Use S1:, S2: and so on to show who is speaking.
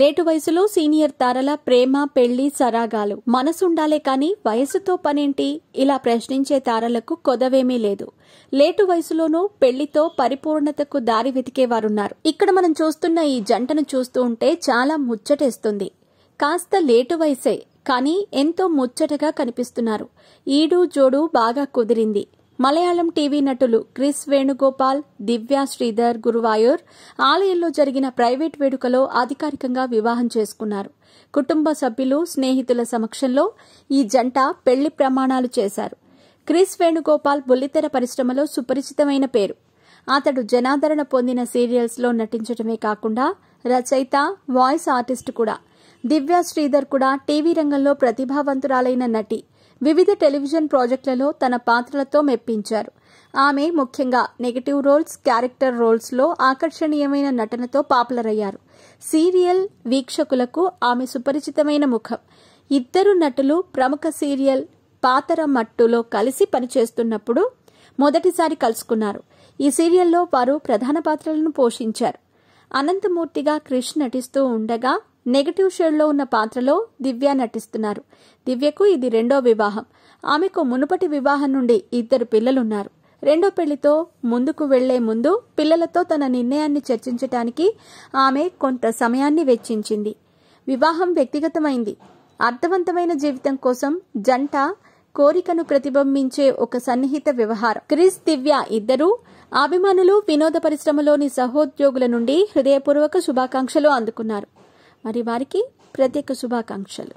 S1: late వయసులో senior తారల ప్రేమ పెళ్లి సరాగాలు మనసుండాలే కానీ వయసుతో పనేంటి ఇలా ప్రశ్నించే తారలకు కొదవేమీ లేదు లేటు వయసులోనూ పెళ్లితో పరిపూర్ణతకు దారి వెతికేవారున్నారు ఇక్కడ మనం చూస్తున్న ఈ జంటను చూస్తూ ఉంటే చాలా ముచ్చటేస్తుంది కాస్త లేటు వయసే కానీ ఎంతో ముచ్చటగా కనిపిస్తున్నారు ఈడు జోడు బాగా కుదిరింది మలయాళం టీవీ నటులు క్రిస్ వేణుగోపాల్ దివ్య శ్రీధర్ గురువాయూర్ ఆలయంలో జరిగిన ప్రైవేట్ వేడుకలో అధికారికంగా వివాహం చేసుకున్నారు కుటుంబ సభ్యులు స్నేహితుల సమక్షంలో ఈ జంట పెళ్లి ప్రమాణాలు చేశారు క్రిస్ వేణుగోపాల్ బుల్లితెర పరిశ్రమలో సుపరిచితమైన పేరు అతడు జనాదరణ పొందిన సీరియల్స్లో నటించడమే కాకుండా రచయిత వాయిస్ ఆర్టిస్ట్ కూడా దివ్య శ్రీధర్ కూడా టీవీ రంగంలో ప్రతిభావంతురాలైన నటి వివిధ టెలివిజన్ ప్రాజెక్టులలో తన పాత్రలతో మెప్పించారు ఆమె ముఖ్యంగా నెగటివ్ రోల్స్ క్యారెక్టర్ రోల్స్లో ఆకర్షణీయమైన నటనతో పాపులర్ అయ్యారు సీరియల్ వీక్షకులకు ఆమె సుపరిచితమైన ముఖం ఇద్దరు నటులు ప్రముఖ సీరియల్ పాతర మట్టులో కలిసి పనిచేస్తున్నప్పుడు మొదటిసారి కలుసుకున్నారు ఈ సీరియల్లో వారు ప్రధాన పాత్రలను పోషించారు అనంతమూర్తిగా క్రిష్ నటిస్తూ ఉండగా నెగటివ్ షేడ్లో ఉన్న పాత్రలో దివ్య నటిస్తున్నారు దివ్యకు ఇది రెండో వివాహం ఆమెకు మునుపటి వివాహం నుండి ఇద్దరు పిల్లలున్నారు రెండో పెళ్లితో ముందుకు వెళ్లే ముందు పిల్లలతో తన నిర్ణయాన్ని చర్చించటానికి ఆమె కొంత సమయాన్ని వెచ్చించింది వివాహం వ్యక్తిగతమైంది అర్థవంతమైన జీవితం కోసం జంట కోరికను ప్రతిబింబించే ఒక సన్నిహిత వ్యవహారం క్రిస్ దివ్య ఇద్దరూ అభిమానులు వినోద పరిశ్రమలోని సహోద్యోగుల నుండి హృదయపూర్వక శుభాకాంక్షలు అందుకున్నారు మరి వారికి ప్రత్యేక శుభాకాంక్షలు